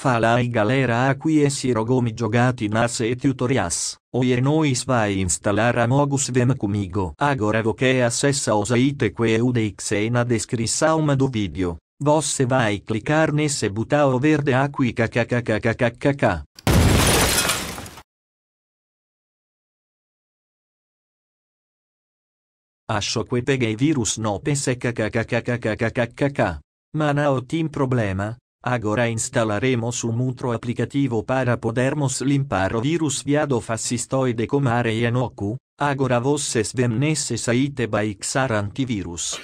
falai galera qui e si rogomi giocati nas e tutorias, oie nois vai instalar a mogus vem comigo. Agora voce sessa osaite que eudeixena descrisaum do video. Vosse vai clicar nesse butao verde aqui kkkkkkkkk. Ascio que peguei virus no pese kkkkkkkkk. Ma nao problema, Agora installaremo su Mutro applicativo para podermos limpar o virus viado fascistoide comare Yanoku. agora vosses vemnesse saite by Xar antivirus.